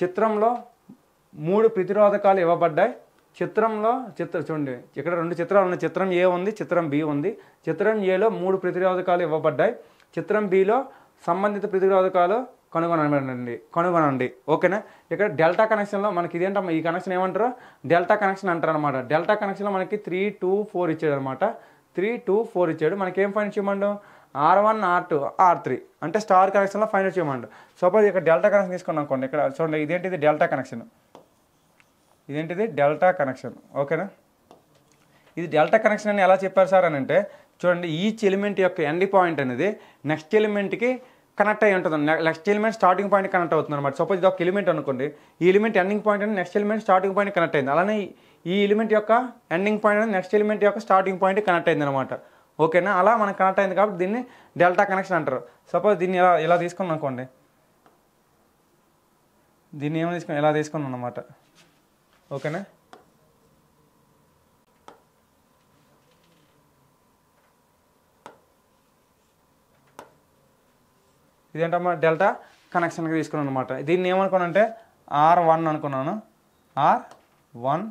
చిత్రంలో మూడు ప్రతిరోధకాలు ఇవ్వబడ్డాయి చిత్రంలో చిత్ర చూడండి ఇక్కడ రెండు చిత్రాలు ఉన్నాయి చిత్రం ఏ ఉంది చిత్రం బి ఉంది చిత్రం ఏలో మూడు ప్రతిరోధకాలు ఇవ్వబడ్డాయి చిత్రం బిలో సంబంధిత ప్రతిరోధకాలు కనుగొనండి కనుగొనండి ఓకేనా ఇక్కడ డెల్టా కనెక్షన్లో మనకి ఇదేంటమ్మా ఈ కనెక్షన్ ఏమంటారు డెల్టా కనెక్షన్ అంటారు అనమాట డెల్టా కనెక్షన్లో మనకి త్రీ టూ ఫోర్ ఇచ్చాడు అనమాట త్రీ టూ ఫోర్ ఇచ్చాడు మనకి ఏం ఫైన్ చేయమండు R one R two R three అంటే స్టార్ కనెక్షన్లో ఫైనల్ అవుట్ చేయమంట సపోజ్ ఇక్కడ డెల్టా కనెక్షన్ తీసుకున్నాం అనుకోండి ఇక్కడ చూడండి ఇదేంటిది డెల్టా కనెక్షన్ ఇదేంటిది డెల్టా కనెక్షన్ ఓకేనా ఇది డెల్టా కనెక్షన్ అని ఎలా చెప్పారు సార్ అని అంటే చూడండి ఈచ్ ఎలిమెంట్ యొక్క ఎండ్ పాయింట్ అనేది నెక్స్ట్ ఎలిమెంట్కి కనెక్ట్ అయ్యి ఉంటుంది next element starting point connect అవుతుంది అనమాట సపోజ్ ఇది ఒక ఎలిమెంట్ అనుకోండి ఈ ఎలిమెంట్ ఎండింగ్ పాయింట్ అని next element starting point connect అయింది అలానే ఈ ఎలిమెంట్ యొక్క ఎండింగ్ పాయింట్ అనేది నెక్స్ట్ ఎలిమెంట్ యొక్క స్టార్టింగ్ పాయింట్ కనెక్ట్ అయింది అనమాట ఓకేనా అలా మనకు కనెక్ట్ అయింది కాబట్టి దీన్ని డెల్టా కనెక్షన్ అంటారు సపోజ్ దీన్ని ఎలా ఎలా తీసుకున్నాం అనుకోండి దీన్ని ఏమో తీసుకుని ఎలా తీసుకున్నాం అనమాట ఓకేనా ఇదేంటమ్మా డెల్టా కనెక్షన్కి తీసుకున్నాను అనమాట దీన్ని అంటే ఆర్ వన్ అనుకున్నాను ఆర్ వన్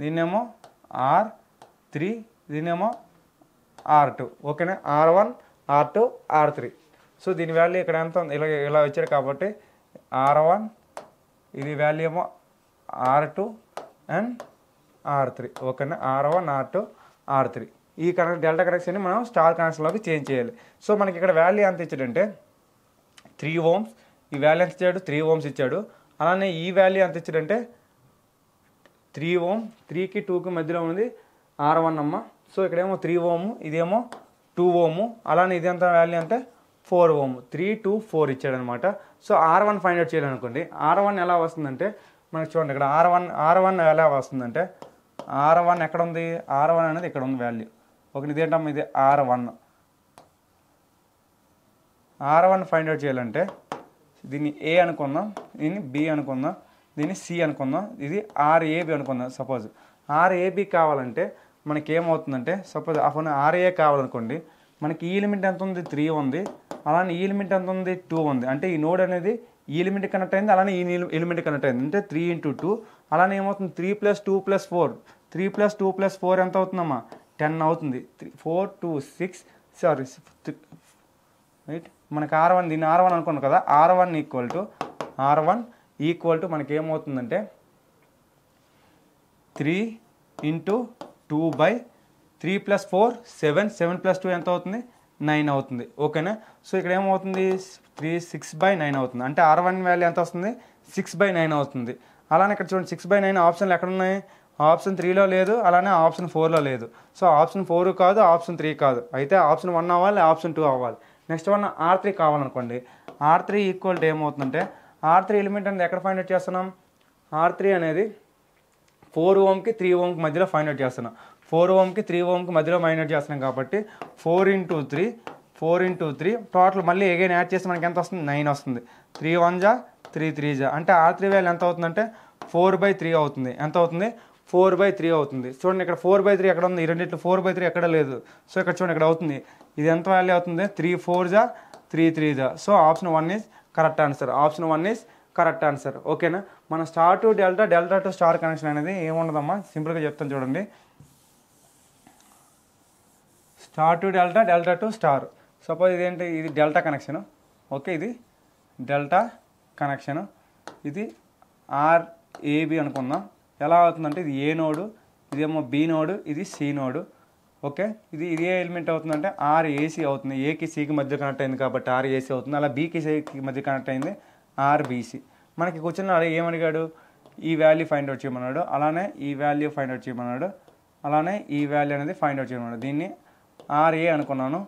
దీన్నేమో ఆర్ త్రీ దీన్నేమో ఆర్ టూ ఓకేనా R one R two R three so దీని వాల్యూ ఇక్కడ ఎంత ఉంది ఇలా ఇలా వచ్చారు కాబట్టి ఆర్ వన్ ఇది వాల్యూ ఏమో R two and R three ఓకేనా R one R two R three ఈ కనెక్ట్ డెల్టా కనెక్షన్ని మనం స్టార్ కనెక్షన్లోకి చేంజ్ చేయాలి సో మనకి ఇక్కడ వాల్యూ ఎంత ఇచ్చాడంటే త్రీ ఓమ్స్ ఈ వాల్యూ ఎంత ఇచ్చాడు త్రీ ఓమ్స్ ఇచ్చాడు అలానే ఈ వాల్యూ ఎంత ఇచ్చాడంటే త్రీ ఓమ్ త్రీకి టూకి మధ్యలో ఉంది ఆర్ వన్ అమ్మ సో ఇక్కడేమో త్రీ ఓము ఇదేమో టూ ఓము అలానే ఇదంత వాల్యూ అంటే four ohm three two four ఇచ్చాడనమాట so R one find out చేయాలనుకోండి ఆర్ వన్ ఎలా వస్తుందంటే మనకి చూడండి ఇక్కడ ఆర్ వన్ ఆర్ వన్ ఎలా వస్తుందంటే ఆర్ వన్ ఎక్కడ ఉంది ఆర్ వన్ అనేది ఇక్కడ ఉంది వాల్యూ ఒక ఇదేంటమ్మా ఇది R one R one find out చేయాలంటే దీన్ని ఏ అనుకుందాం దీన్ని బి అనుకుందాం దీన్ని సి అనుకుందాం ఇది ఆర్ఏబి అనుకుందాం సపోజ్ ఆర్ఏబి కావాలంటే మనకి ఏమవుతుందంటే సపోజ్ ఆ ఫోన్ ఆర్ఏ కావాలనుకోండి మనకి ఈ లిమిట్ ఎంత ఉంది త్రీ ఉంది అలానే ఈ లిమిట్ ఎంత ఉంది టూ ఉంది అంటే ఈ నోడ్ అనేది ఈ లిమిట్ కనెక్ట్ అయింది అలానే ఈ ఎలిమెంట్ కనెక్ట్ అయింది అంటే త్రీ ఇంటూ టూ అలానే ఏమవుతుంది three plus two plus four three plus two plus four ఎంత అవుతుందమ్మా టెన్ అవుతుంది three four two six sorry right మనకి ఆర్ వన్ దీన్ని ఆర్ వన్ అనుకున్నాం కదా R one equal to R one equal to మనకి ఏమవుతుందంటే three into two by three plus four seven seven plus two ఎంత అవుతుంది నైన్ అవుతుంది ఓకేనా సో ఇక్కడ ఏమవుతుంది త్రీ సిక్స్ బై నైన్ అవుతుంది అంటే ఆర్ వన్ వాల్యూ ఎంత వస్తుంది సిక్స్ బై నైన్ అవుతుంది అలానే ఇక్కడ చూడండి సిక్స్ బై నైన్ ఆప్షన్లు ఎక్కడ ఉన్నాయి ఆప్షన్ త్రీలో లేదు అలానే ఆప్షన్ ఫోర్లో లేదు సో ఆప్షన్ ఫోర్ కాదు ఆప్షన్ త్రీ కాదు అయితే ఆప్షన్ వన్ అవ్వాలి ఆప్షన్ టూ అవ్వాలి నెక్స్ట్ వన్ ఆర్ త్రీ కావాలనుకోండి ఆర్ త్రీ ఈక్వల్ టు ఏమవుతుందంటే ఆర్ త్రీ ఎలిమెంట్ అనేది ఎక్కడ ఫైండ్ అవుట్ చేస్తున్నాం ఆర్ త్రీ అనేది ఫోర్ ఓమ్కి త్రీ ఓమ్కి మధ్యలో ఫైండ్ అవుట్ చేస్తున్నాం ఫోర్ ఓమ్కి త్రీ ఓమ్కి మధ్యలో ఫైండ్ అవుట్ చేస్తున్నాం కాబట్టి four into three four into three total మళ్ళీ ఎగైన్ యాడ్ చేసి మనకి ఎంత వస్తుంది నైన్ వస్తుంది త్రీ వన్ జా త్రీ త్రీ జా అంటే ఆర్ త్రీ వేలు ఎంత అవుతుందంటే ఫోర్ బై త్రీ అవుతుంది ఎంత అవుతుంది ఫోర్ బై త్రీ అవుతుంది చూడండి ఇక్కడ ఫోర్ బై త్రీ ఎక్కడ ఉంది ఈ రెండింటి ఫోర్ బై త్రీ ఎక్కడ లేదు సో ఇక్కడ చూడండి ఇక్కడ అవుతుంది ఇది ఎంత వాల్యూ అవుతుంది త్రీ ఫోర్ జా త్రీ త్రీ జా so option one is correct answer option one is correct answer ఓకేనా మన star to delta delta to star connection అనేది ఏముండదమ్మా సింపుల్గా చెప్తాను చూడండి star to delta delta to star suppose ఇదేంటి ఇది డెల్టా కనెక్షను ఓకే ఇది డెల్టా కనెక్షను ఇది ఆర్ ఏబి అనుకుందాం ఎలా అవుతుందంటే ఇది ఏ నోడు ఇదేమో బి నోడు ఇది సి నోడు ఓకే ఇది ఇది ఏ ఎలిమెంట్ అవుతుందంటే ఆర్ ఏసీ అవుతుంది ఏకి సికి మధ్య కనెక్ట్ అయింది కాబట్టి ఆర్ ఏసీ అవుతుంది అలా బీకి సికి మధ్య కనెక్ట్ అయింది ఆర్బీసీ మనకి క్వశ్చన్ అదే ఏమడిగాడు ఈ వాల్యూ ఫైండ్ అవుట్ చేయమన్నాడు అలానే ఈ వాల్యూ ఫైండ్ అవుట్ చేయమన్నాడు అలానే ఈ వాల్యూ అనేది ఫైండ్ అవుట్ చేయమన్నాడు దీన్ని ఆర్ఏ అనుకున్నాను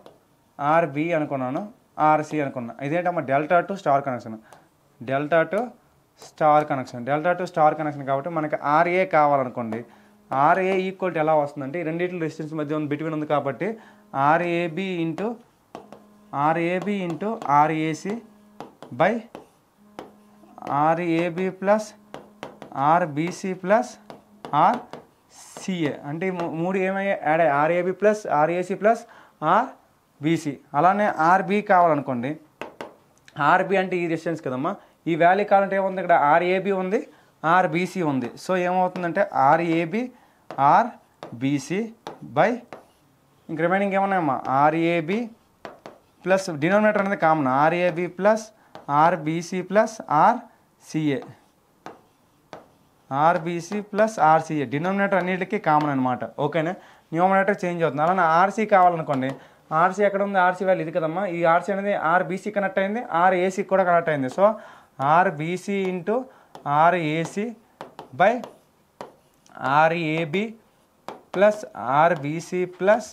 ఆర్బి అనుకున్నాను ఆర్సి అనుకున్నాను ఇదేంటమ్మ delta to star connection delta to star connection delta to star connection కాబట్టి మనకి ఆర్ఏ కావాలనుకోండి ఆర్ఏ ఈక్వల్ ఎలా వస్తుందంటే రెండింటి రెసిస్టెన్స్ మధ్య ఉంది బిట్వీన్ ఉంది కాబట్టి R A B into R A B into R A C by R A B plus R B C plus R C A అంటే మూడు ఏమయ్యాయి యాడ్ అయ్యాయి R A B plus R A C plus R B C అలానే ఆర్బి కావాలనుకోండి ఆర్బి అంటే ఈ డిస్టెన్స్ కదమ్మా ఈ వ్యాలీ కావాలంటే ఏముంది ఇక్కడ ఆర్ఏబి ఉంది ఆర్బీసీ ఉంది సో ఏమవుతుందంటే ఆర్ఏబి ఆర్బీసీ బై ఇంక రిమైనింగ్ ఏమన్నాయమ్మా ఆర్ఏబి ప్లస్ డినోమినేటర్ అనేది common R A B plus R B C plus R C A R B C plus R C A denominator అన్నిటికీ కామన్ అనమాట ఓకేనా న్యూమినేటర్ చేంజ్ అవుతుంది అలానే ఆర్సీ కావాలనుకోండి ఆర్సీ ఎక్కడ ఉంది ఆర్సీ వాళ్ళు ఇది కదమ్మా ఈ ఆర్సీ అనేది ఆర్బీసీ కనెక్ట్ అయింది ఆర్ఏసీ కూడా కనెక్ట్ అయింది so R B C into R A C by R A B plus R B C plus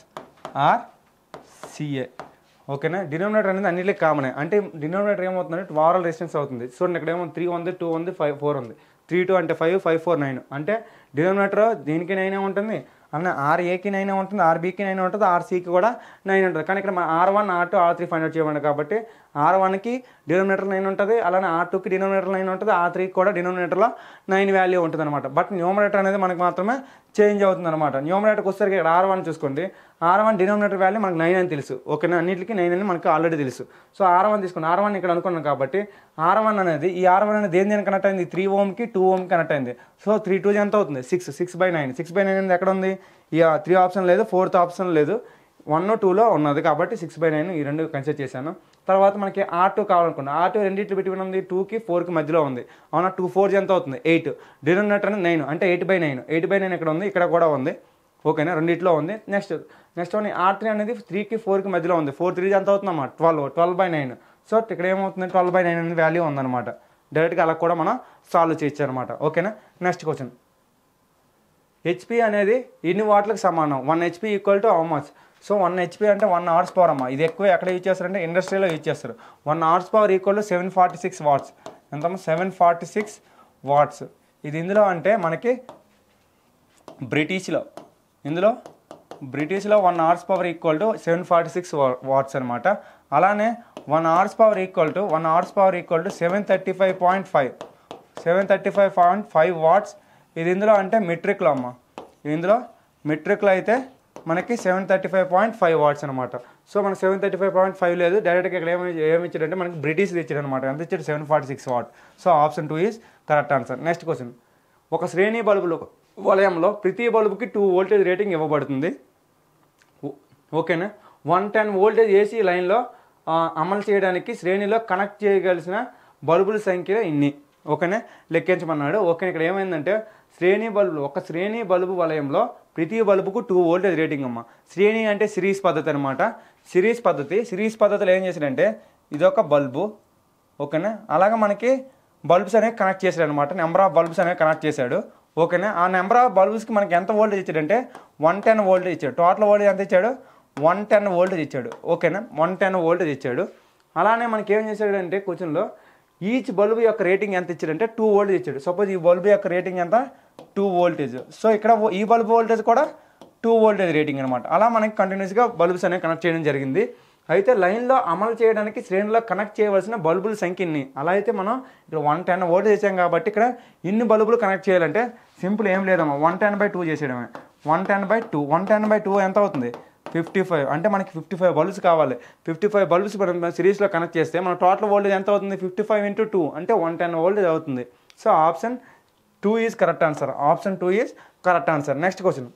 R C A ఓకేనా డినోమినేటర్ అనేది అన్నిటికీ కామనే అంటే డినోమినేటర్ ఏమవుతుందంటే వారల్ రెసిస్టెన్స్ అవుతుంది చూడండి ఇక్కడ ఏమో త్రీ ఉంది టూ ఉంది ఫైవ్ ఫోర్ ఉంది త్రీ టూ అంటే ఫైవ్ ఫైవ్ ఫోర్ నైన్ అంటే డినోమినేటర్ దీనికి నైనే ఉంటుంది అన్న ఆర్ఏకి నైన్ ఉంటుంది ఆర్బీకి నైన్ ఉంటుంది ఆర్సీకి కూడా నైన్ ఉంటుంది కానీ ఇక్కడ మన R one R two R three find out చేయమండి కాబట్టి ఆర్ వన్కి డినోమినేటర్ నైన్ ఉంటుంది అలానే ఆర్ టూకి డినోమినేటర్ నైన్ ఉంటుంది ఆర్ త్రీకి కూడా డినోమినేటర్లో నైన్ వాల్యూ ఉంటుంది అనమాట బట్ న్యూమినేటర్ అనేది మనకు మాత్రమే చేంజ్ అవుతుంది అనమాట న్యూమినేటర్కి వస్తే ఇక్కడ ఆర్ వన్ చూసుకోండి ఆర్ వన్ డినామినేటర్ వాల్యూ మనకు నైన్ అని తెలుసు ఓకే అన్నింటికి నైన్ అని మనకు ఆల్రెడీ తెలుసు సో ఆర్ వన్ తీసుకున్నాం ఆర్ వన్ ఇక్కడ అనుకున్నాం కాబట్టి ఆర్ వన్ అనేది ఈ ఆర్ వన్ అనేది దేని దేని కనెక్ట్ అయింది త్రీ ఓమ్కి టూ ఓమ్ కనెక్ట్ అయింది సో త్రీ టూ ఎంత అవుతుంది six six by nine six by nine అనేది ఎక్కడ ఉంది ఈ త్రీ ఆప్షన్ లేదు ఫోర్త్ ఆప్షన్ లేదు వన్ టూలో ఉన్నది కాబట్టి సిక్స్ బై నైన్ ఈ రెండు కన్సిడర్ చేశాను తర్వాత మనకి ఆర్ టూ కావాలనుకున్నా ఆర్ టూ రెండింటి బిట్వీన్ ఉంది టూకి ఫోర్కి మధ్యలో ఉంది అవునా టూ ఫోర్ ఎంత అవుతుంది ఎయిట్ డినోమినేటర్ అనేది నైన్ అంటే eight by nine eight by nine ఇక్కడ ఉంది ఇక్కడ కూడా ఉంది ఓకేనా రెండిట్లో ఉంది next next one R three అనేది త్రీకి ఫోర్కి మధ్యలో ఉంది ఫోర్ త్రీ ఎంత అన్నమాట twelve twelve by nine so ఇక్కడ ఏమవుతుంది ట్వెల్వ్ బై నైన్ అనేది వాల్యూ ఉందన్నమాట డైరెక్ట్గా అలా కూడా మనం సాల్వ్ చేయొచ్చు అనమాట ఓకేనా నెక్స్ట్ క్వశ్చన్ హెచ్పి అనేది ఎన్ని వాట్లకు సమానం one HP equal to how so one HP అంటే వన్ అవర్స్ పవర్ అమ్మ ఇది ఎక్కువ ఎక్కడ యూజ్ చేస్తారంటే ఇండస్ట్రీలో యూజ్ చేస్తారు one horse power equal to seven forty six watts ఎంతమ్మా సెవెన్ ఫార్టీ సిక్స్ వాట్స్ ఇది ఇందులో అంటే మనకి బ్రిటిష్లో ఇందులో బ్రిటిష్లో one horse power equal to seven forty six watts అనమాట అలానే one horse power equal to one horse power equal to seven thirty five point five seven thirty five point five watts ఇది ఇందులో అంటే మెట్రిక్లో అమ్మ ఇందులో మెట్రిక్లో అయితే మనకి seven thirty five point five watts అనమాట సో మనకి seven thirty five point five లేదు డైరెక్ట్గా ఇక్కడ ఏమి ఏమి ఇచ్చాడంటే మనకి బ్రిటిష్ ఇచ్చాడు అనమాట ఎంత ఇచ్చాడు seven forty six watt so option two is correct answer next question ఒక శ్రేణి బల్బులు వలయంలో ప్రతి బల్బుకి టూ వోల్టేజ్ రేటింగ్ ఇవ్వబడుతుంది ఓకేనా వన్ టెన్ వోల్టేజ్ ఏసీ లైన్లో అమలు చేయడానికి శ్రేణిలో కనెక్ట్ చేయగలిసిన బల్బుల సంఖ్య ఇన్ని ఓకేనా లెక్కించమన్నాడు ఓకే ఇక్కడ ఏమైందంటే శ్రేణి బల్బు ఒక శ్రేణి బల్బు వలయంలో ప్రతి బల్బుకు టూ వోల్టేజ్ రేటింగ్ అమ్మ శ్రేణి అంటే సిరీస్ పద్ధతి అనమాట సిరీస్ పద్ధతి సిరీస్ పద్ధతిలో ఏం చేశాడంటే ఇది ఒక బల్బు ఓకేనా అలాగే మనకి బల్బ్స్ అనేవి కనెక్ట్ చేశాడు అనమాట నెంబర్ ఆఫ్ బల్బ్స్ అనేవి కనెక్ట్ చేశాడు ఓకేనా ఆ నెంబర్ ఆఫ్ బల్బ్స్కి మనకి ఎంత వోల్టేజ్ ఇచ్చాడంటే వన్ టెన్ వోల్టేజ్ ఇచ్చాడు టోటల్ వోల్టేజ్ ఎంత ఇచ్చాడు వన్ టెన్ వోల్టేజ్ ఇచ్చాడు ఓకేనా వన్ టెన్ వోల్టేజ్ ఇచ్చాడు అలానే మనకి ఏం చేశాడంటే క్వశ్చన్లో ఈచ్ బల్బు యొక్క రేటింగ్ ఎంత ఇచ్చాడంటే టూ వోల్టేజ్ ఇచ్చాడు సపోజ్ ఈ బల్బు యొక్క రేటింగ్ ఎంత టూ వోల్టేజ్ సో ఇక్కడ ఈ బల్బు వోల్టేజ్ కూడా టూ వోల్టేజ్ రేటింగ్ అనమాట అలా మనకి కంటిన్యూస్గా బల్బ్స్ అనేవి కనెక్ట్ చేయడం జరిగింది అయితే లైన్లో అమలు చేయడానికి శ్రేణిలో కనెక్ట్ చేయవలసిన బల్బుల సంఖ్యని అలా అయితే మనం ఇక్కడ వన్ టెన్ వోల్టేజ్ ఇచ్చాం కాబట్టి ఇక్కడ ఇన్ని బల్బులు కనెక్ట్ చేయాలంటే సింపుల్ ఏం లేదమ్మా వన్ టెన్ బై టూ చేసేయడమే one ten by two one ten by two ఎంత అవుతుంది ఫిఫ్టీ ఫైవ్ అంటే మనకి ఫిఫ్టీ ఫైవ్ బల్బ్స్ కావాలి ఫిఫ్టీ ఫైవ్ బల్బ్స్ మనం సిరీస్లో కనెక్ట్ చేస్తే మన టోటల్ వోల్టేజ్ ఎంత అవుతుంది ఫిఫ్టీ ఫైవ్ ఇంటూ టూ అంటే వన్ టెన్ వోల్టేజ్ అవుతుంది so option two is correct answer option two is correct answer next question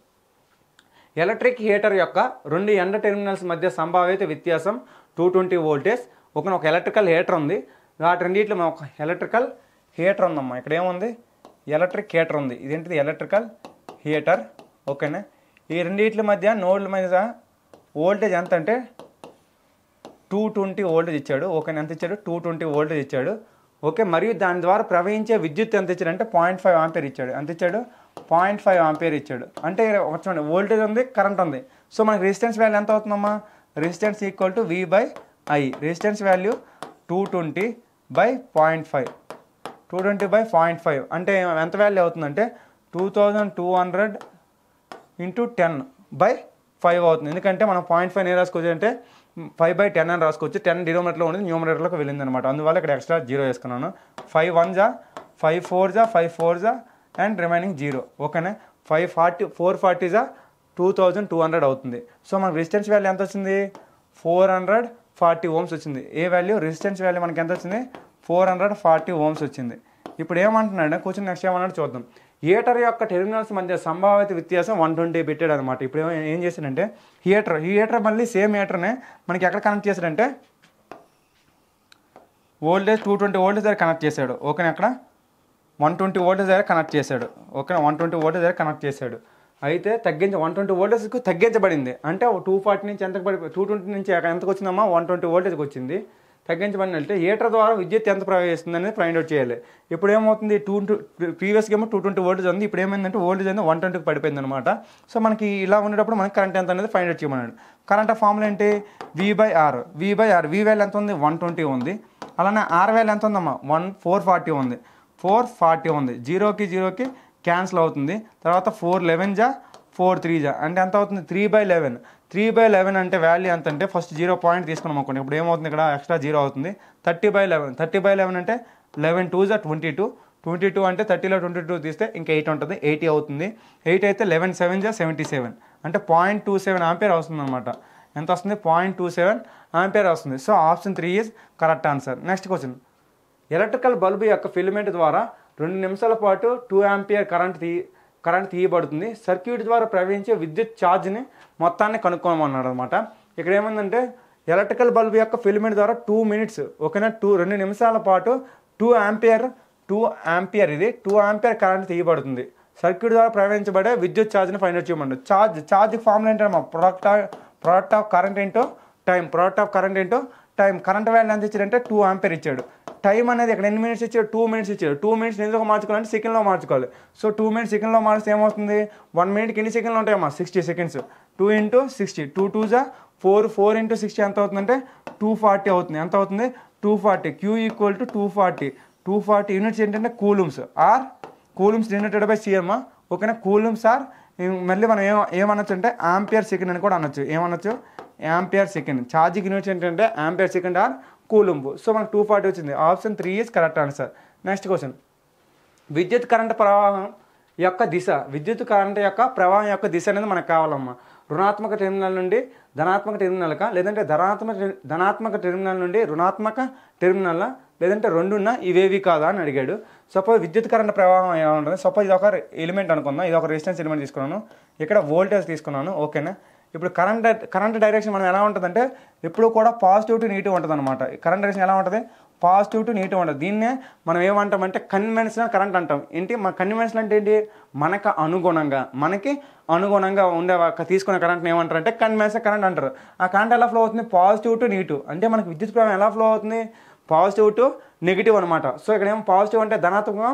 electric heater యొక్క రెండు ఎండ టెర్మినల్స్ మధ్య సంభావ్యత వ్యత్యాసం టూ ట్వంటీ వోల్టేజ్ ఒక ఎలక్ట్రికల్ హీటర్ ఉంది వాటి రెండింటిలో ఒక ఎలక్ట్రికల్ హీటర్ ఉందమ్మా ఇక్కడ ఏముంది ఎలక్ట్రిక్ హీటర్ ఉంది ఇదేంటిది ఎలక్ట్రికల్ హీటర్ ఓకేనా ఈ రెండింటి మధ్య నోడ్ల మీద వోల్టేజ్ ఎంత అంటే టూ ట్వంటీ వోల్టేజ్ ఇచ్చాడు ఓకే ఎంత ఇచ్చాడు టూ ట్వంటీ వోల్టేజ్ ఇచ్చాడు ఓకే మరియు దాని ద్వారా ప్రవహించే విద్యుత్ ఎంత ఇచ్చాడు అంటే పాయింట్ ఫైవ్ ఆంపేర్ ఇచ్చాడు ఎంత ఇచ్చాడు పాయింట్ ఫైవ్ ఆంపేర్ ఇచ్చాడు అంటే చూడండి వోల్టేజ్ ఉంది కరెంట్ ఉంది సో మనకి రెసిస్టెన్స్ వాల్యూ ఎంత అవుతుందమ్మా resistance equal to V by I resistance value two twenty by point five two twenty by point five అంటే ఎంత వాల్యూ అవుతుందంటే two thousand two hundred into ten by five అవుతుంది ఎందుకంటే మనం పాయింట్ ఫైవ్ ఏ రాసుకోవచ్చు అంటే ఫైవ్ బై టెన్ అని రాసుకోవచ్చు టెన్ డినోమీటర్లో ఉండేది న్యూమరేటర్లోకి వెళ్ళింది అనమాట అందువల్ల ఇక్కడ ఎక్స్ట్రా జీరో వేసుకున్నాను ఫైవ్ వన్ జా ఫైవ్ ఫోర్ జా ఫైవ్ ఫోర్ జా అండ్ రిమైనింగ్ జీరో ఓకేనే ఫైవ్ ఫార్టీ ఫోర్ ఫార్టీ జా టూ థౌజండ్ టూ హండ్రెడ్ అవుతుంది సో మనకు రెసిస్టెన్స్ వాల్యూ ఎంత వచ్చింది ఫోర్ హండ్రెడ్ ఫార్టీ ఓమ్స్ వచ్చింది ఏ వాల్యూ రెసిస్టెన్స్ వాల్యూ మనకి ఎంత వచ్చింది ఫోర్ హండ్రెడ్ ఫార్టీ ఓమ్స్ వచ్చింది ఇప్పుడు ఏమంటున్నాడు కూర్చొని నెక్స్ట్ ఏమన్నాడు చూద్దాం హీటర్ యొక్క టెర్మినల్స్ మధ్య సంభావిత వ్యత్యాసం వన్ ట్వంటీ పెట్టాడు అనమాట ఇప్పుడు ఏం చేశాడంటే హీటర్ హీటర్ మళ్ళీ సేమ్ హీటర్నే మనకి ఎక్కడ కనెక్ట్ చేశాడంటే ఓల్టేజ్ టూ ట్వంటీ ఓల్టేజ్ దగ్గర కనెక్ట్ చేశాడు ఓకే అక్కడ వన్ ట్వంటీ ఓల్టేజ్ దగ్గర కనెక్ట్ చేశాడు ఓకే వన్ ట్వంటీ ఓల్టేజ్ దగ్గర కనెక్ట్ చేశాడు అయితే తగ్గించి వన్ ట్వంటీ ఓల్టేజ్కి తగ్గించబడింది అంటే టూ ఫార్టీ నుంచి ఎంతకు పడి టూ ట్వంటీ నుంచి ఎంతకు వచ్చిందమ్మా వన్ ట్వంటీ ఓల్టేజ్కి వచ్చింది తగ్గించమని అంటే ఏటర్ ద్వారా విద్యుత్ ఎంత ప్రవహిస్తుంది అనేది ఫైండ్ అవుట్ చేయాలి ఇప్పుడు ఏమవుతుంది టూ టూ ప్రీవియస్గా ఏమో టూ ట్వంటీ వోల్టేజ్ ఉంది ఇప్పుడు ఏమైందంటే వోల్టేజ్ అనేది వన్ ట్వంటీకి పడిపోయింది అనమాట సో మనకి ఇలా ఉండేటప్పుడు మనకి కరెంట్ ఎంత అనేది ఫైండ్ అవుట్ చేయమన్నాడు కరెంట్ ఫార్ములా ఏంటి V by R V by R V value ఎంత ఉంది వన్ ట్వంటీ ఉంది అలానే ఆర్ వేలు ఎంత ఉందమ్మా వన్ ఫోర్ ఫార్టీ ఉంది ఫోర్ ఫార్టీ ఉంది జీరోకి జీరోకి క్యాన్సిల్ అవుతుంది తర్వాత ఫోర్ లెవెన్ జా ఫోర్ త్రీ జా అంటే ఎంత అవుతుంది three by eleven three by eleven అంటే వాల్యూ ఎంత అంటే ఫస్ట్ జీరో పాయింట్ తీసుకున్నాం అనుకోండి ఇప్పుడు ఏమవుతుంది ఇక్కడ ఎక్స్ట్రా జీరో అవుతుంది thirty by eleven thirty by eleven అంటే లెవెన్ టూ జా ట్వంటీ టూ ట్వంటీ టూ అంటే థర్టీలో ట్వంటీ టూ తీస్తే ఇంకా ఎయిట్ ఉంటుంది ఎయిటీ అవుతుంది ఎయిట్ అయితే లెవెన్ సెవెన్ జా సెవెంటీ సెవెన్ అంటే పాయింట్ టూ సెవెన్ ఆంపేర్ వస్తుంది అనమాట ఎంత వస్తుంది పాయింట్ టూ సెవెన్ ఆంపేర్ వస్తుంది so option three is correct answer next question electrical bulb యొక్క ఫిలిమెంట్ ద్వారా రెండు నిమిషాల పాటు టూ ఆంపియర్ కరెంట్ తీ కరెంట్ తీయబడుతుంది సర్క్యూట్ ద్వారా ప్రవహించే విద్యుత్ ఛార్జ్ని మొత్తాన్ని కనుక్కోమన్నాడు అనమాట ఇక్కడ ఏమైందంటే ఎలక్ట్రికల్ బల్బ్ యొక్క ఫిలిమెంట్ ద్వారా టూ మినిట్స్ ఓకేనా టూ రెండు నిమిషాల పాటు టూ ఆంపియర్ టూ ఆంపియర్ ఇది టూ ఆంపియర్ కరెంట్ తీయబడుతుంది సర్క్యూట్ ద్వారా ప్రవహించబడే విద్యుత్ ఛార్జ్ని ఫైన్ అవుట్ చేయమండి ఛార్జ్ ఛార్జ్ ఫార్ములా మా ప్రొడక్ట్ ప్రొడక్ట్ ఆఫ్ కరెంట్ ఏంటో టైం ప్రొడక్ట్ ఆఫ్ కరెంట్ ఏంటో టైం కరెంట్ వాల్యూ ఎంత ఇచ్చాడంటే టూ ఆంపేర్ ఇచ్చాడు టైం అనేది ఇక్కడ ఎన్ని మినిట్స్ ఇచ్చాడు టూ మినిట్స్ ఇచ్చాడు టూ మినిట్స్ ఎందుకు మార్చుకోవాలంటే సెకండ్లో మార్చుకోవాలి సో టూ మినిట్స్ సెకండ్లో మార్చితే ఏమవుతుంది వన్ మినిట్కి ఎన్ని సెకండ్లు ఉంటాయమ్మా sixty seconds two into sixty two two జా ఫోర్ ఫోర్ ఇంటూ సిక్స్టీ ఎంత అవుతుందంటే టూ ఫార్టీ అవుతుంది ఎంత అవుతుంది two forty Q equal to two forty two forty units ఏంటంటే coulombs or coulombs denoted by CM ఓకేనా కూలూమ్స్ ఆర్ మళ్ళీ మనం ఏమో ఏమనొచ్చు అంటే ఆంపియర్ సెకండ్ అని కూడా అనొచ్చు ఏమనొచ్చు యాంపియర్ సెకండ్ ఛార్జింగ్ యూనిట్స్ ఏంటంటే ampere second or coulomb so మనకు టూ ఫార్టీ వచ్చింది option three is correct answer next question విద్యుత్ కరెంట్ ప్రవాహం యొక్క దిశ విద్యుత్ కరెంట్ యొక్క ప్రవాహం యొక్క దిశ అనేది మనకు కావాలమ్మా రుణాత్మక టెర్మినల్ నుండి ధనాత్మక టెర్మినల్కా లేదంటే ధనాత్మక ధనాత్మక టెర్మినల్ నుండి రుణాత్మక టెర్మినల్ లేదంటే రెండున్న ఇవేవి కాదా అని అడిగాడు సపోజ్ విద్యుత్ కరెంట్ ప్రవాహం ఎలా ఉంటుంది సపోజ్ ఇది ఒక ఎలిమెంట్ అనుకుందాం ఇది ఒక రెసిస్టెన్స్ ఎలిమెంట్ తీసుకున్నాను ఇక్కడ వోల్టేజ్ తీసుకున్నాను ఓకేనా ఇప్పుడు కరెంట్ కరెంట్ డైరెక్షన్ మనం ఎలా ఉంటుందంటే ఎప్పుడు కూడా పాజిటివ్ టు నెగిటివ్ ఉంటుంది అనమాట కరెంట్ డైరెక్షన్ ఎలా ఉంటుంది పాజిటివ్ టు నెగిటివ్ ఉంటుంది దీన్నే మనం ఏమంటామంటే కన్వెన్షనల్ కరెంట్ అంటాం ఏంటి మన కన్వెన్షనల్ అంటే ఏంటి మనకు అనుగుణంగా మనకి అనుగుణంగా ఉండే తీసుకున్న కరెంట్ని ఏమంటారు అంటే కన్వెన్షనల్ కరెంట్ అంటారు ఆ కరెంట్ ఎలా ఫ్లో అవుతుంది పాజిటివ్ టు నెగిటివ్ అంటే మనకి విద్యుత్ ప్రభావం ఎలా ఫ్లో అవుతుంది పాజిటివ్ టు నెగిటివ్ అనమాట సో ఇక్కడ ఏమో పాజిటివ్ అంటే ధనాత్మకం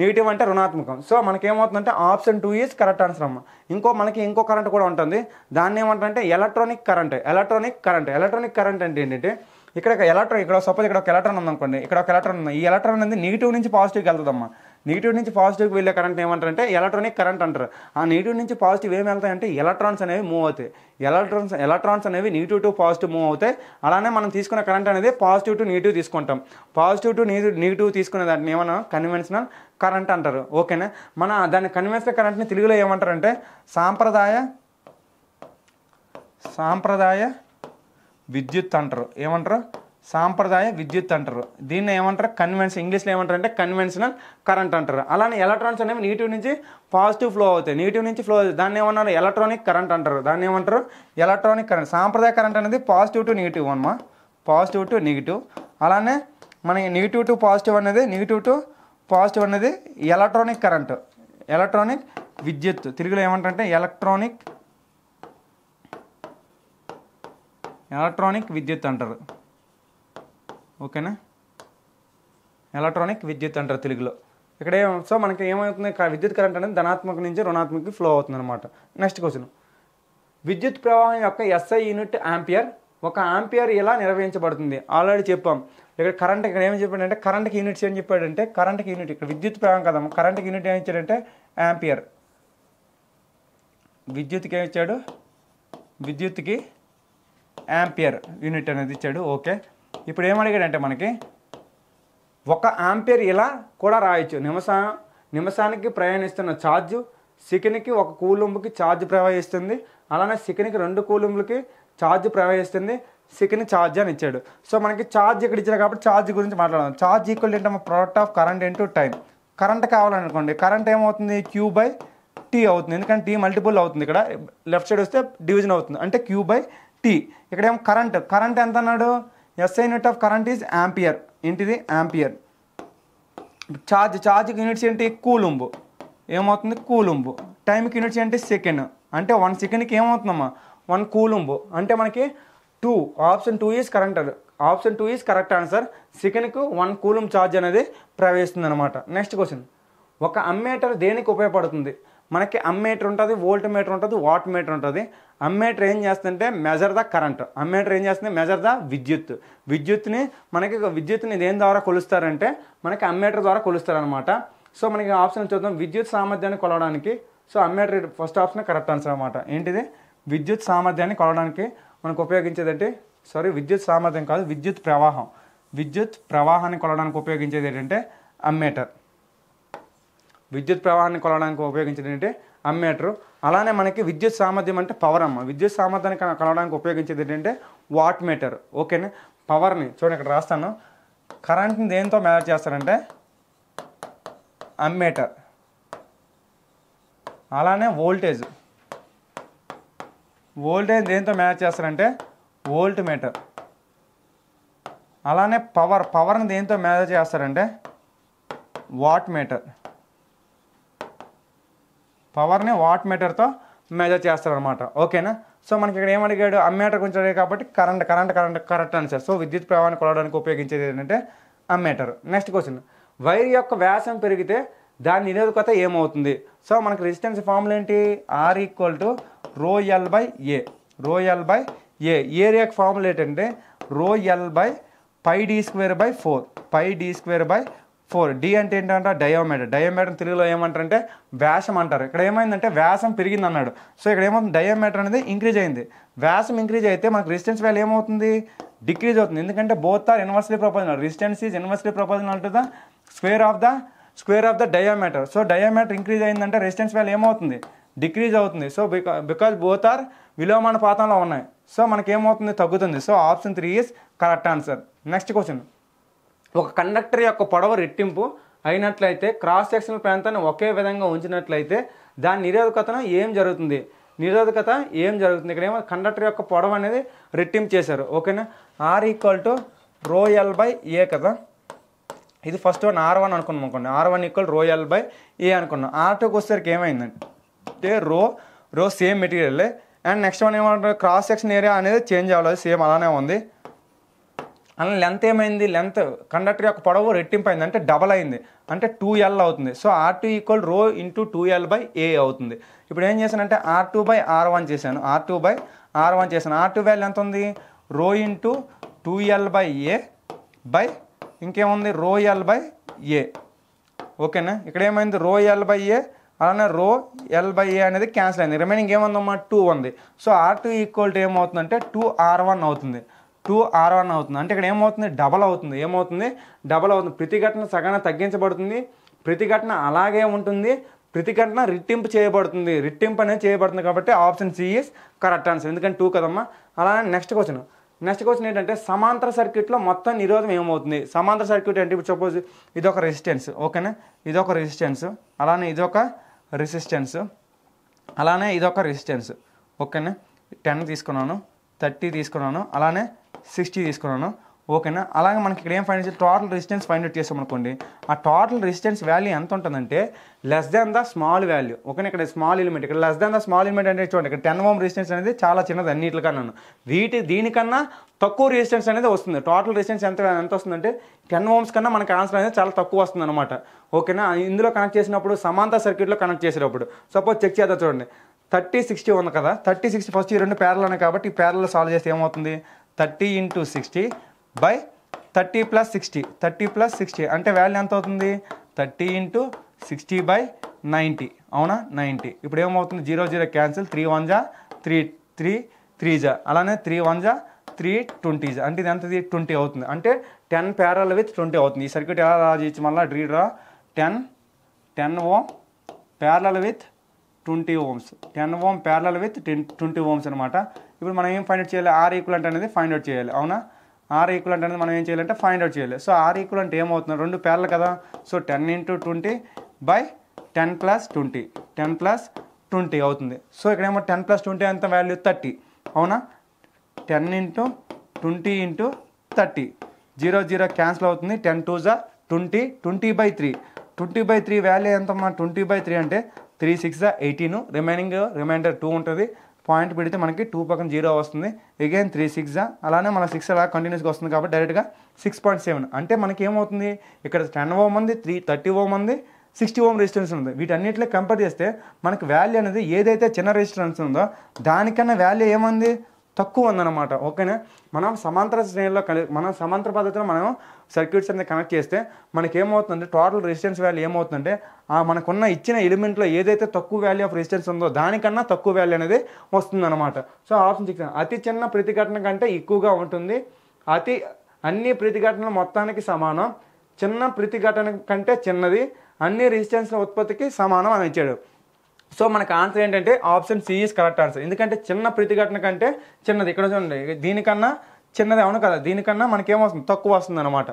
నెగిటివ్ అంటే రుణాత్మకం సో మనకేమవుతుందంటే option two is correct answer అమ్మ ఇంకో మనకి ఇంకో కరెంట్ కూడా ఉంటుంది దాన్ని ఏమంటారంటే electronic current electronic current electronic current అంటే ఏంటంటే ఇక్కడ ఎలక్ట్రాన్ ఇక్కడ సపోజ్ ఇక్కడ ఒక ఎలక్ట్రాన్ ఉందనుకోండి ఇక్కడ ఒక ఎలక్ట్రాన్ ఉంది ఈ ఎలక్ట్రాన్ అనేది నెగిటివ్ నుంచి పాజిటివ్కి వెళ్తుందమ్మా నెగిటివ్ నుంచి పాజిటివ్కి వెళ్ళే కరెంట్ ఏమంటారంటే ఎలక్ట్రానిక్ కరెంట్ అంటారు ఆ నెగిటివ్ నుంచి పాజిటివ్ ఏం వెళ్తాయంటే ఎలక్ట్రాన్స్ అనేవి మూవ్ అవుతాయి ఎలక్ట్రాన్స్ ఎలక్ట్రాన్స్ అనేవి నెగిటివ్ టు పాజిటివ్ మూవ్ అవుతాయి అలానే మనం తీసుకున్న కరెంట్ అనేది పాజిటివ్ టు నెగిటివ్ తీసుకుంటాం పాజిటివ్ టు నెగిటివ్ తీసుకునే దాన్ని ఏమన్నా కన్వెన్షనల్ కరెంట్ అంటారు ఓకేనా మన దాన్ని కన్వెన్షనల్ కరెంట్ని తెలుగులో ఏమంటారంటే సాంప్రదాయ సాంప్రదాయ విద్యుత్ అంటారు ఏమంటారు సాంప్రదాయ విద్యుత్ అంటారు దీన్ని ఏమంటారు కన్వెన్స్ ఇంగ్లీష్లో ఏమంటారు అంటే కన్వెన్షనల్ కరెంట్ అంటారు అలానే ఎలక్ట్రాన్స్ అనేవి నెగిటివ్ నుంచి పాజిటివ్ ఫ్లో అవుతాయి నెగిటివ్ నుంచి ఫ్లో అవుతాయి దాన్ని ఏమన్నారు ఎలక్ట్రానిక్ కరెంట్ అంటారు దాన్ని ఏమంటారు ఎలక్ట్రానిక్ కరెంట్ సాంప్రదాయ కరెంట్ అనేది పాజిటివ్ టు నెగిటివ్ అనమా పాజిటివ్ టు నెగిటివ్ అలానే మనకి నెగిటివ్ టు పాజిటివ్ అనేది నెగిటివ్ టు పాజిటివ్ అనేది ఎలక్ట్రానిక్ కరెంట్ ఎలక్ట్రానిక్ విద్యుత్ తెలుగులో ఏమంటారంటే ఎలక్ట్రానిక్ ఎలక్ట్రానిక్ విద్యుత్ అంటారు ఓకేనా ఎలక్ట్రానిక్ విద్యుత్ అంటారు తెలుగులో ఇక్కడ ఏం సో మనకి ఏమవుతుంది విద్యుత్ కరెంట్ అనేది ధనాత్మక నుంచి రుణాత్మకకి ఫ్లో అవుతుంది అనమాట నెక్స్ట్ క్వశ్చన్ విద్యుత్ ప్రవాహం యొక్క ఎస్ఐ యూనిట్ ఆంపియర్ ఒక ఆంపియర్ ఇలా నిర్వహించబడుతుంది ఆల్రెడీ చెప్పాం ఇక్కడ కరెంట్ ఇక్కడ ఏం చెప్పాడంటే కరెంట్కి యూనిట్స్ ఏం చెప్పాడంటే కరెంట్కి యూనిట్ ఇక్కడ విద్యుత్ ప్రవాహం కదా కరెంట్కి యూనిట్ ఏం ఇచ్చాడంటే యాంపియర్ విద్యుత్కి ఏం ఇచ్చాడు విద్యుత్కి ఆంపియర్ యూనిట్ అనేది ఇచ్చాడు ఓకే ఇప్పుడు ఏమడిగాడంటే మనకి ఒక ఆంపేర్ ఇలా కూడా రాయొచ్చు నిమిషా నిమిషానికి ప్రయాణిస్తున్న ఛార్జ్ సికినికి ఒక కూలుంబుకి ఛార్జ్ ప్రవహిస్తుంది అలానే సికినికి రెండు కూలుంబులకి ఛార్జ్ ప్రవహిస్తుంది సికిని ఛార్జ్ అని ఇచ్చాడు సో మనకి ఛార్జ్ ఇక్కడ ఇచ్చారు కాబట్టి ఛార్జ్ గురించి మాట్లాడదాం ఛార్జ్ ఈక్వల్ ఏంటో product of current into time current కావాలనుకోండి కరెంట్ ఏమవుతుంది క్యూ బై టీ అవుతుంది ఎందుకంటే టీ మల్టిపుల్ అవుతుంది ఇక్కడ లెఫ్ట్ సైడ్ వస్తే డివిజన్ అవుతుంది అంటే క్యూ బై టీ ఇక్కడ ఏమో కరెంట్ కరెంట్ ఎంత అన్నాడు SI unit of current is ampere ఏంటిది యాంపియర్ ఛార్జ్ ఛార్జ్కి యూనిట్స్ ఏంటి కూలుంబు ఏమవుతుంది కూలుంబు టైంకి యూనిట్స్ ఏంటి సెకండ్ అంటే వన్ సెకండ్కి ఏమవుతుందమ్మా వన్ కూలుంబు అంటే మనకి two option two is current option two is correct answer సెకండ్కి వన్ కూలుంబ్ ఛార్జ్ అనేది ప్రవేశిస్తుంది అనమాట నెక్స్ట్ క్వశ్చన్ ఒక అమ్మేటర్ దేనికి ఉపయోగపడుతుంది మనకి అమ్మేటర్ ఉంటుంది వోల్ట్ మీటర్ ఉంటుంది వాట్ మీటర్ ఉంటుంది అమ్మేటర్ ఏం చేస్తుంటే మెజర్ ద కరెంట్ అమ్మేటర్ ఏం చేస్తుంది మెజర్ ద విద్యుత్ విద్యుత్ని మనకి విద్యుత్ని దేని ద్వారా కొలుస్తారంటే మనకి అమ్మేటర్ ద్వారా కొలుస్తారనమాట సో మనకి ఆప్షన్ చూద్దాం విద్యుత్ సామర్థ్యాన్ని కొలవడానికి so ammeter first option correct answer అనమాట ఏంటిది విద్యుత్ సామర్థ్యాన్ని కొలవడానికి మనకు ఉపయోగించేది ఏంటి సారీ విద్యుత్ సామర్థ్యం కాదు విద్యుత్ ప్రవాహం విద్యుత్ ప్రవాహాన్ని కొలవడానికి ఉపయోగించేది ఏంటంటే అమ్మేటర్ విద్యుత్ ప్రవాహాన్ని కొలవడానికి ఉపయోగించేది ఏంటంటే అమ్మేటరు అలానే మనకి విద్యుత్ సామర్థ్యం అంటే పవర్ అమ్మ విద్యుత్ సామర్థ్యాన్ని కలవడానికి ఉపయోగించేది ఏంటంటే వాట్ మీటర్ ఓకేనా పవర్ని చూడండి ఇక్కడ రాస్తాను కరెంట్ని దేంతో మేనేజ్ చేస్తారంటే మీటర్ అలానే వోల్టేజ్ వోల్టేజ్ దేంతో మేనేజ్ చేస్తారంటే వోల్ట్ మీటర్ అలానే పవర్ పవర్ని దేంతో మేనేజ్ చేస్తారంటే వాట్ మీటర్ పవర్ని వాట్ మీటర్తో మెజర్ చేస్తారనమాట ఓకేనా సో మనకి ఇక్కడ ఏమడిగాడు అమ్మేటర్ అడిగాడు కాబట్టి current current current correct answer so విద్యుత్ ప్రవాహాన్ని కొలవడానికి ఉపయోగించేది ఏంటంటే అమ్మేటర్ నెక్స్ట్ క్వశ్చన్ వైర్ యొక్క వ్యాసం పెరిగితే దాని నిరోధకత ఏమవుతుంది సో మనకి రెసిస్టెన్స్ ఫార్ములా ఏంటి R equal to rho L by A rho L by A ఏరియాకి ఫార్ములా ఏంటంటే rho L by pi D square by four pi D square by four D అంటే ఏంటంటే డయోమీటర్ డయోమీటర్ తెలుగులో ఏమంటారంటే వ్యాసం అంటారు ఇక్కడ ఏమైందంటే వ్యాసం పెరిగింది అన్నాడు సో ఇక్కడ ఏమవుతుంది డయోమీటర్ అనేది ఇంక్రీజ్ అయింది వ్యాసం ఇంక్రీజ్ అయితే మనకు రిస్టెన్స్ వాల్యూ ఏమవుతుంది డిక్రీజ్ అవుతుంది ఎందుకంటే both are inversely proportional resistance is inversely proportional to the square of the square of the diameter so diameter increase అయిందంటే రిస్టెన్స్ వాల్యూ ఏమవుతుంది డిక్రీజ్ అవుతుంది so because because both are విలోమాన పాతంలో ఉన్నాయి సో మనకేమవుతుంది తగ్గుతుంది so option three is correct answer next question ఒక conductor యొక్క పొడవు రెట్టింపు అయినట్లయితే క్రాస్ సెక్షనల్ ప్రాంతాన్ని ఒకే విధంగా ఉంచినట్లయితే దాని నిరోధకతను ఏం జరుగుతుంది నిరోధకత ఏం జరుగుతుంది ఇక్కడ ఏమో కండక్టర్ యొక్క పొడవు అనేది రెట్టింపు చేశారు ఓకేనా R equal to rho L by A కదా ఇది ఫస్ట్ వన్ ఆర్ వన్ అనుకున్నాం అనుకోండి R one equal rho L by A అనుకున్నాం ఆర్ టూకి వచ్చేసరికి ఏమైందంటే rho rho same material and next one ఏమంటారు క్రాస్ సెక్షన్ ఏరియా అనేది చేంజ్ అవ్వలేదు సేమ్ అలానే ఉంది అలా లెంత్ ఏమైంది లెంత్ కండక్టర్ యొక్క పొడవు రెట్టింపు అయింది అంటే డబల్ అయింది అంటే టూ ఎల్ అవుతుంది so R two equal rho into two L by A అవుతుంది ఇప్పుడు ఏం చేశానంటే R two by R one చేశాను R two by R one చేశాను ఆర్ టూ వాల్యూ ఎంత ఉంది rho into two L by A by ఇంకేముంది రో ఎల్ బై ఏ ఓకేనా ఇక్కడ ఏమైంది రో ఎల్ బై ఏ అలానే రో ఎల్ బై ఏ అనేది క్యాన్సిల్ అయింది రిమైనింగ్ ఏముందమ్మా టూ ఉంది so R two equal to ఏమవుతుందంటే టూ ఆర్ వన్ అవుతుంది టూ ఆర్ వన్ అవుతుంది అంటే ఇక్కడ ఏమవుతుంది డబల్ అవుతుంది ఏమవుతుంది డబల్ అవుతుంది ప్రతిఘటన సగన తగ్గించబడుతుంది ప్రతిఘటన అలాగే ఉంటుంది ప్రతిఘటన రెట్టింపు చేయబడుతుంది రెట్టింపు అనేది చేయబడుతుంది కాబట్టి option C is correct answer ఎందుకంటే టూ కదమ్మా అలానే నెక్స్ట్ క్వశ్చన్ నెక్స్ట్ క్వశ్చన్ ఏంటంటే సమాంతర సర్క్యూట్లో మొత్తం నిరోధం ఏమవుతుంది సమాంతర సర్క్యూట్ అంటే ఇప్పుడు సపోజ్ ఇదొక రెసిస్టెన్స్ ఓకేనా ఇదొక రెసిస్టెన్స్ అలానే ఇదొక రెసిస్టెన్స్ అలానే ఇదొక రెసిస్టెన్స్ ఓకేనా టెన్ తీసుకున్నాను థర్టీ తీసుకున్నాను అలానే సిక్స్టీ తీసుకున్నాను ఓకేనా అలాగే మనకి ఇక్కడ ఏం ఫైండ్ చేసి టోటల్ రెసిస్టెన్స్ ఫైండ్ అవుట్ చేసాం అనుకోండి ఆ టోటల్ రెసిస్టెన్స్ వాల్యూ ఎంత ఉంటుందంటే less than the small value ఓకేనా ఇక్కడ స్మాల్ ఎలిమెంట్ ఇక్కడ less than the small element అంటే చూడండి ఇక్కడ టెన్ ఓమ్ రెసిస్టెన్స్ అనేది చాలా చిన్నది అన్నిటికన్నాను వీటి దీనికన్నా తక్కువ రెసిస్టెన్స్ అనేది వస్తుంది టోటల్ రెసిస్టెన్స్ ఎంత ఎంత వస్తుందంటే టెన్ ఓమ్స్ కన్నా మనకి ఆన్సర్ అనేది చాలా తక్కువ వస్తుంది అనమాట ఓకేనా ఇందులో కనెక్ట్ చేసినప్పుడు సమాంతర సర్క్యూట్లో కనెక్ట్ చేసేటప్పుడు సపోజ్ చెక్ చేద్దాం చూడండి థర్టీ సిక్స్టీ ఉంది కదా థర్టీ సిక్స్టీ ఫస్ట్ ఈ రెండు ప్యారల్ ఉన్నాయి కాబట్టి ఈ పేర్లలో సాల్వ్ చేస్తే ఏమవుతుంది thirty into sixty by thirty plus sixty thirty plus sixty అంటే వాల్యూ ఎంత అవుతుంది thirty into sixty by ninety అవునా నైంటీ ఇప్పుడు ఏమవుతుంది zero zero cancel three one జా త్రీ త్రీ త్రీ జా అలానే త్రీ వన్ జా త్రీ ట్వంటీ జా అంటే ఇది ఎంతది ట్వంటీ అవుతుంది అంటే టెన్ ప్యారల్ విత్ ట్వంటీ అవుతుంది ఈ సర్క్యూట్ ఎలా రాజు మళ్ళీ రీడ్ రా ten ten ohm parallel with twenty ohms ten ohm parallel with ten twenty ohms అనమాట ఇప్పుడు మనం ఏం ఫైండ్ అవుట్ చేయాలి ఆర్ అంటే అనేది ఫైండ్ అవుట్ చేయాలి అవునా ఆర్ అంటే అనేది మనం ఏం చేయాలంటే ఫైండ్ అవుట్ చేయాలి సో ఆర్ అంటే ఏమవుతుంది రెండు పేర్లు కదా so ten into twenty by ten plus twenty ten plus twenty అవుతుంది సో ఇక్కడ ఏమో టెన్ ప్లస్ ట్వంటీ ఎంత వాల్యూ థర్టీ అవునా ten into twenty into thirty zero zero cancel అవుతుంది టెన్ టూ జా twenty twenty by three twenty by three value ఎంత మన twenty by three అంటే three six eighteen remaining reminder two ఉంటుంది point పెడితే మనకి టూ పక్కన జీరో వస్తుంది ఎగైన్ త్రీ సిక్స్ అలానే మన సిక్స్ అలా కంటిన్యూస్గా వస్తుంది కాబట్టి డైరెక్ట్గా సిక్స్ పాయింట్ సెవెన్ అంటే మనకి ఏమవుతుంది ఇక్కడ టెన్ ఓమ్ ఉంది త్రీ థర్టీ ఓమ్ ఉంది సిక్స్టీ ఓమ్ రెసిస్టెన్స్ ఉంది వీటన్నిటిలో కంపేర్ చేస్తే మనకి వాల్యూ అనేది ఏదైతే చిన్న రెసిస్టెన్స్ ఉందో దానికన్నా వాల్యూ ఏముంది తక్కువ ఉందన్నమాట ఓకేనా మనం సమాంతర శ్రేణిలో కలి మనం సమాంతర పద్ధతిలో మనం సర్క్యూట్స్ అనేది కనెక్ట్ చేస్తే ఏమవుతుందంటే టోటల్ రెసిస్టెన్స్ వాల్యూ ఏమవుతుందంటే ఆ మనకున్న ఇచ్చిన ఎలిమెంట్లో ఏదైతే తక్కువ వాల్యూ ఆఫ్ రెసిస్టెన్స్ ఉందో దానికన్నా తక్కువ వాల్యూ అనేది వస్తుందన్నమాట సో ఆప్షన్ సిక్స్ అతి చిన్న ప్రతిఘటన కంటే ఎక్కువగా ఉంటుంది అతి అన్ని ప్రతిఘటనలు మొత్తానికి సమానం చిన్న ప్రతిఘటన కంటే చిన్నది అన్ని రెసిస్టెన్స్ల ఉత్పత్తికి సమానం అని ఇచ్చాడు సో మనకు ఆన్సర్ ఏంటంటే option C is correct answer ఎందుకంటే చిన్న ప్రతిఘటన కంటే చిన్నది ఇక్కడ చూడండి దీనికన్నా చిన్నది అవును కదా దీనికన్నా మనకేమొస్తుంది తక్కువ వస్తుంది అనమాట